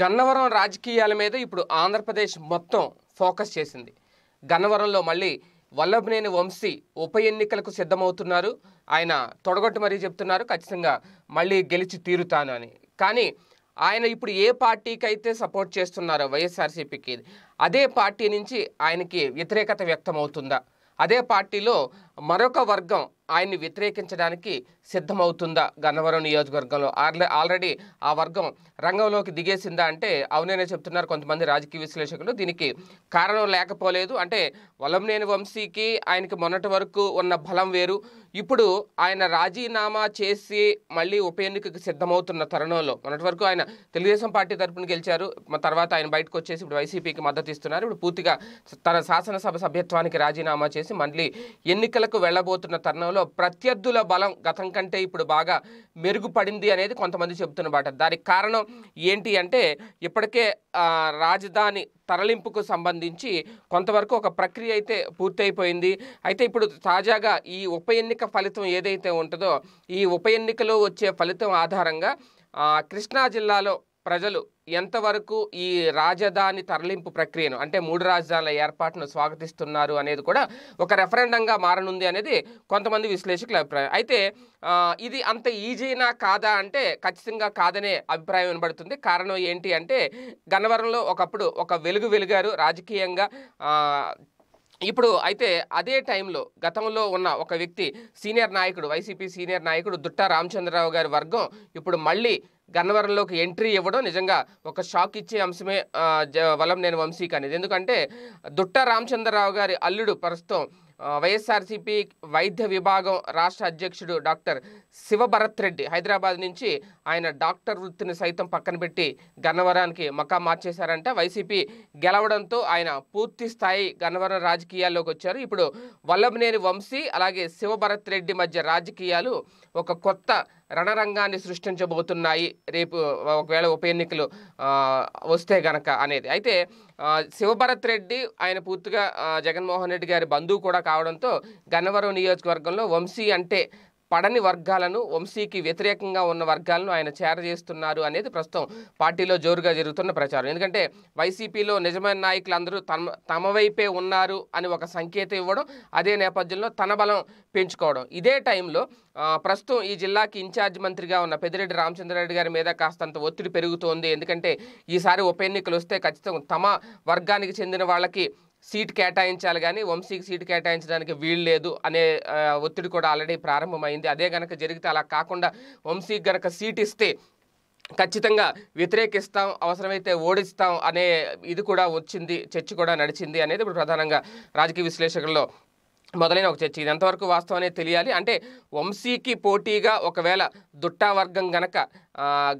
గన్నవరం రాజకీయాల మీద ఇప్పుడు ఆంధ్రప్రదేశ్ మొత్తం ఫోకస్ చేసింది గన్నవరంలో మళ్ళీ వల్లభనేని వంశీ ఉప ఎన్నికలకు సిద్ధమవుతున్నారు ఆయన తొడగొట్టు మరీ చెప్తున్నారు ఖచ్చితంగా మళ్ళీ గెలిచి తీరుతాను అని కానీ ఆయన ఇప్పుడు ఏ పార్టీకి అయితే సపోర్ట్ చేస్తున్నారో వైఎస్ఆర్సీపీకి అదే పార్టీ నుంచి ఆయనకి వ్యతిరేకత వ్యక్తం అవుతుందా అదే పార్టీలో మరొక వర్గం ఆయన్ని వ్యతిరేకించడానికి సిద్ధమవుతుందా గన్నవరం నియోజకవర్గంలో ఆల్రెడీ ఆ వర్గం రంగంలోకి దిగేసిందా అంటే అవుననే చెప్తున్నారు కొంతమంది రాజకీయ విశ్లేషకులు దీనికి కారణం లేకపోలేదు అంటే వలంనేని వంశీకి ఆయనకి మొన్నటి వరకు ఉన్న బలం వేరు ఇప్పుడు ఆయన రాజీనామా చేసి మళ్ళీ ఉప ఎన్నికకు సిద్ధమవుతున్న తరుణంలో మొన్నటి వరకు ఆయన తెలుగుదేశం పార్టీ తరఫున గెలిచారు తర్వాత ఆయన బయటకు వచ్చేసి ఇప్పుడు వైసీపీకి మద్దతు ఇస్తున్నారు ఇప్పుడు పూర్తిగా తన శాసనసభ సభ్యత్వానికి రాజీనామా చేసి మళ్ళీ ఎన్నికల ఎన్నికలకు వెళ్లబోతున్న తరుణంలో ప్రత్యర్థుల బలం గతం కంటే ఇప్పుడు బాగా మెరుగుపడింది అనేది కొంతమంది చెబుతున్నమాట దానికి కారణం ఏంటి అంటే ఇప్పటికే రాజధాని తరలింపుకు సంబంధించి కొంతవరకు ఒక ప్రక్రియ అయితే పూర్తయిపోయింది అయితే ఇప్పుడు తాజాగా ఈ ఉప ఎన్నిక ఫలితం ఏదైతే ఉంటుందో ఈ ఉప ఎన్నికలో వచ్చే ఫలితం ఆధారంగా కృష్ణా జిల్లాలో ప్రజలు ఎంతవరకు ఈ రాజధాని తరలింపు ప్రక్రియను అంటే మూడు రాజధానుల ఏర్పాటును స్వాగతిస్తున్నారు అనేది కూడా ఒక రెఫరెండంగా మారనుంది అనేది కొంతమంది విశ్లేషకుల అభిప్రాయం అయితే ఇది అంత ఈజీనా కాదా అంటే ఖచ్చితంగా కాదనే అభిప్రాయం వినబడుతుంది కారణం ఏంటి అంటే గన్నవరంలో ఒకప్పుడు ఒక వెలుగు వెలుగారు రాజకీయంగా ఇప్పుడు అయితే అదే టైంలో గతంలో ఉన్న ఒక వ్యక్తి సీనియర్ నాయకుడు వైసీపీ సీనియర్ నాయకుడు దుట్టా రామచంద్రరావు గారి వర్గం ఇప్పుడు మళ్ళీ గన్నవరంలోకి ఎంట్రీ ఇవ్వడం నిజంగా ఒక షాక్ ఇచ్చే అంశమే వలం నేను వంశీక్ అనేది ఎందుకంటే దుట్టా రామచంద్రరావు గారి అల్లుడు ప్రస్తుతం వైఎస్ఆర్సీపీ వైద్య విభాగం రాష్ట్ర అధ్యక్షుడు డాక్టర్ శివభరత్ రెడ్డి హైదరాబాద్ నుంచి ఆయన డాక్టర్ వృత్తిని సైతం పక్కన పెట్టి గన్నవరానికి మకా మార్చేశారంట వైసీపీ గెలవడంతో ఆయన పూర్తి స్థాయి గన్నవరం రాజకీయాల్లోకి వచ్చారు ఇప్పుడు వల్లభనేని వంశీ అలాగే శివభరత్ రెడ్డి మధ్య రాజకీయాలు ఒక కొత్త రణరంగాన్ని సృష్టించబోతున్నాయి రేపు ఒకవేళ ఉప ఎన్నికలు వస్తే గనక అనేది అయితే శివభరత్ రెడ్డి ఆయన పూర్తిగా జగన్మోహన్ రెడ్డి గారి బంధువు కూడా కావడంతో గన్నవరం నియోజకవర్గంలో వంశీ అంటే పడని వర్గాలను వంశీకి వ్యతిరేకంగా ఉన్న వర్గాలను ఆయన చేరజేస్తున్నారు అనేది ప్రస్తుతం పార్టీలో జోరుగా జరుగుతున్న ప్రచారం ఎందుకంటే వైసీపీలో నిజమైన నాయకులు అందరూ తమ తమ వైపే ఉన్నారు అని ఒక సంకేతం ఇవ్వడం అదే నేపథ్యంలో తన బలం పెంచుకోవడం ఇదే టైంలో ప్రస్తుతం ఈ జిల్లాకి ఇన్ఛార్జ్ మంత్రిగా ఉన్న పెద్దిరెడ్డి రామచంద్రారెడ్డి గారి మీద కాస్తంత ఒత్తిడి పెరుగుతోంది ఎందుకంటే ఈసారి ఉప ఎన్నికలు వస్తే ఖచ్చితంగా తమ వర్గానికి చెందిన వాళ్ళకి సీట్ కేటాయించాలి కానీ వంశీకి సీట్ కేటాయించడానికి వీలు లేదు అనే ఒత్తిడి కూడా ఆల్రెడీ ప్రారంభమైంది అదే గనక జరిగితే అలా కాకుండా వంశీకి గనక సీట్ ఇస్తే ఖచ్చితంగా వ్యతిరేకిస్తాం అవసరమైతే ఓడిస్తాం అనే ఇది కూడా వచ్చింది చర్చ కూడా నడిచింది అనేది ఇప్పుడు ప్రధానంగా రాజకీయ విశ్లేషకుల్లో మొదలైన ఒక చర్చ ఇది ఎంతవరకు అనేది తెలియాలి అంటే వంశీకి పోటీగా ఒకవేళ దుట్టా వర్గం గనక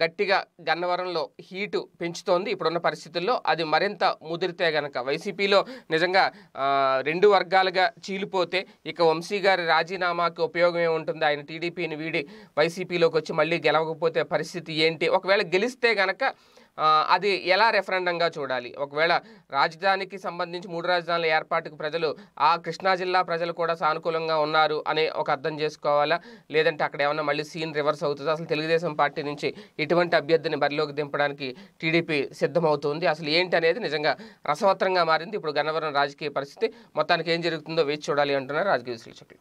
గట్టిగా గన్నవరంలో హీటు పెంచుతోంది ఇప్పుడున్న పరిస్థితుల్లో అది మరింత ముదిరితే గనక వైసీపీలో నిజంగా రెండు వర్గాలుగా చీలిపోతే ఇక వంశీ గారి రాజీనామాకి ఉపయోగం ఏముంటుంది ఆయన టీడీపీని వీడి వైసీపీలోకి వచ్చి మళ్ళీ గెలవకపోతే పరిస్థితి ఏంటి ఒకవేళ గెలిస్తే గనక అది ఎలా రెఫరెండంగా చూడాలి ఒకవేళ రాజధానికి సంబంధించి మూడు రాజధానుల ఏర్పాటుకు ప్రజలు ఆ కృష్ణా జిల్లా ప్రజలు కూడా సానుకూలంగా ఉన్నారు అనే ఒక అర్థం చేసుకోవాలా లేదంటే అక్కడ ఏమన్నా మళ్ళీ సీన్ రివర్స్ అవుతుంది అసలు తెలుగుదేశం పార్టీ నుంచి ఇటువంటి అభ్యర్థిని బరిలోకి దింపడానికి టీడీపీ సిద్ధమవుతుంది అసలు ఏంటి అనేది నిజంగా రసవత్రంగా మారింది ఇప్పుడు గన్నవరం రాజకీయ పరిస్థితి మొత్తానికి ఏం జరుగుతుందో వేచి చూడాలి అంటున్నారు రాజకీయ విశ్లేషకులు